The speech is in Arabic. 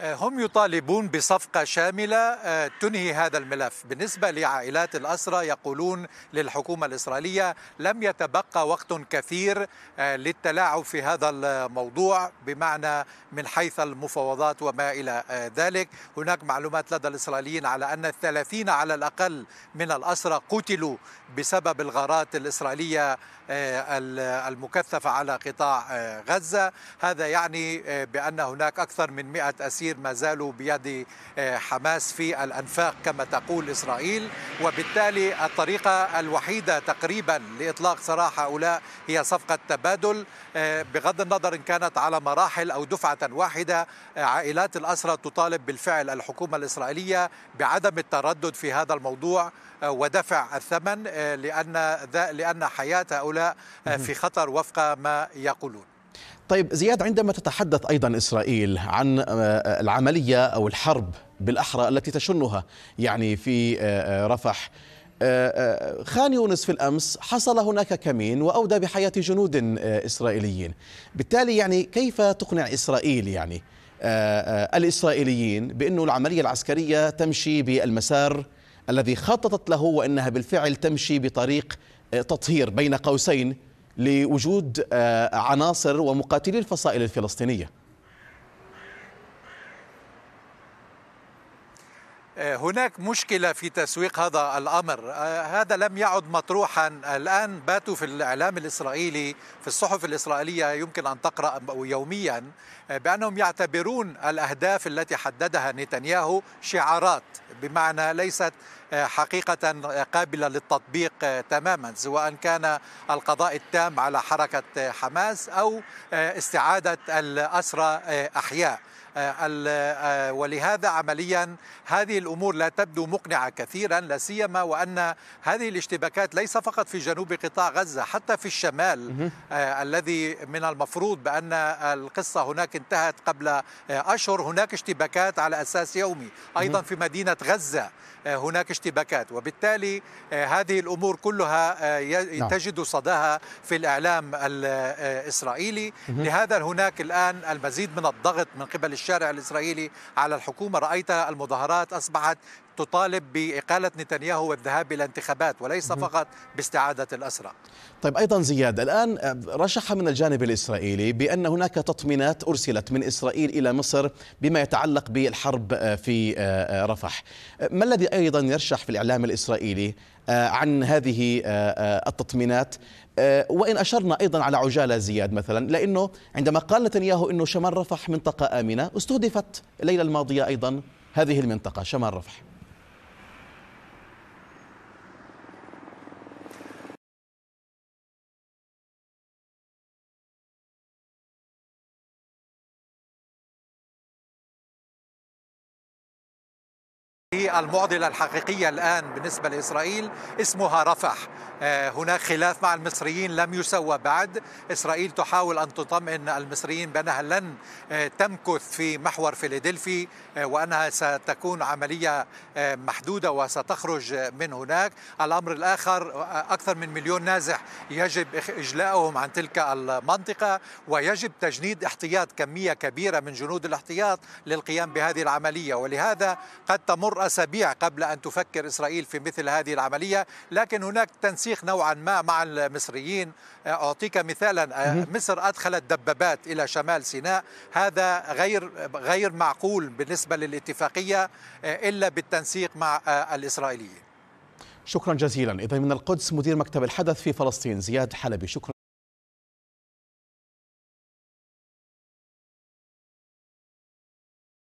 آه، هم يطالبون بصفقة شاملة آه، تنهي هذا الملف بالنسبة لعائلات الأسرى يقولون للحكومة الإسرائيلية لم يتبقى وقت كثير آه، للتلاعب في هذا الموضوع بمعنى من حيث المفاوضات وما إلى ذلك هناك معلومات لدى الإسرائيليين على أن الثلاثين على الأقل من الأسرى قتلوا بسبب الغارات الإسرائيلية المكثفة على قطاع غزة هذا يعني بأن هناك أكثر من 100 أسير الكثير ما زالوا بيد آه، حماس في الأنفاق كما تقول إسرائيل وبالتالي الطريقة الوحيدة تقريبا لإطلاق سراح هؤلاء هي صفقة تبادل آه، بغض النظر إن كانت على مراحل أو دفعة واحدة آه، عائلات الأسرة تطالب بالفعل الحكومة الإسرائيلية بعدم التردد في هذا الموضوع ودفع الثمن لأن لأن حياة هؤلاء في خطر وفق ما يقولون طيب زياد عندما تتحدث ايضا اسرائيل عن آه، آه، العمليه او الحرب بالاحرى التي تشنها يعني في آه، رفح خان يونس في الامس حصل هناك كمين واودى بحياه جنود اسرائيليين بالتالي يعني كيف تقنع اسرائيل يعني الاسرائيليين بانه العمليه العسكريه تمشي بالمسار الذي خططت له وانها بالفعل تمشي بطريق تطهير بين قوسين لوجود آه، عناصر ومقاتلي الفصائل الفلسطينيه آه، هناك مشكلة في تسويق هذا الأمر آه، هذا لم يعد مطروحا الآن باتوا في الإعلام الإسرائيلي في الصحف الإسرائيلية يمكن أن تقرأ يوميا بأنهم يعتبرون الأهداف التي حددها نتنياهو شعارات بمعنى ليست حقيقة آه، قابلة للتطبيق آه، تماما سواء كان القضاء التام على حركة آه، حماس أو استعادة الأسرى أحياء ولهذا عمليا هذه الامور لا تبدو مقنعه كثيرا لا سيما وان هذه الاشتباكات ليس فقط في جنوب قطاع غزه حتى في الشمال الذي من المفروض بان القصه هناك انتهت قبل اشهر هناك اشتباكات على اساس يومي ايضا في مدينه غزه هناك اشتباكات وبالتالي آه، هذه الأمور كلها آه، نعم. تجد صداها في الإعلام الإسرائيلي آه، لهذا هناك الآن المزيد من الضغط من قبل الشارع الإسرائيلي على الحكومة رأيت المظاهرات أصبحت تطالب باقاله نتنياهو والذهاب الى انتخابات وليس فقط باستعاده الاسرى. طيب ايضا زياد الان آه، رشح من الجانب الاسرائيلي بان هناك تطمينات ارسلت من اسرائيل الى مصر بما يتعلق بالحرب آه، في آه، رفح. ما الذي ايضا يرشح في الاعلام الاسرائيلي عن هذه التطمينات وان اشرنا ايضا على عجاله زياد مثلا لانه عندما قال نتنياهو انه شمال رفح منطقه امنه استهدفت الليله الماضيه ايضا هذه المنطقه شمال رفح المعضلة الحقيقية الآن بالنسبة لإسرائيل اسمها رفح آه، هناك خلاف مع المصريين لم يسوى بعد إسرائيل تحاول أن تطمئن المصريين بأنها لن آه، تمكث في محور فيلادلفي آه، وأنها ستكون عملية محدودة وستخرج من هناك الأمر الآخر أكثر من مليون نازح يجب إجلاؤهم عن تلك المنطقة ويجب تجنيد احتياط كمية كبيرة من جنود الاحتياط للقيام بهذه العملية ولهذا قد تمر أسابيع قبل أن تفكر إسرائيل في مثل هذه العملية لكن هناك تنسيق نوعا ما مع المصريين أعطيك مثالا آه، مصر أدخلت دبابات إلى شمال سيناء هذا غير غير معقول بالنسبة للاتفاقية آه، إلا بالتنسيق مع آه، الإسرائيليين شكرا جزيلا إذا من القدس مدير مكتب الحدث في فلسطين زياد حلبي شكرا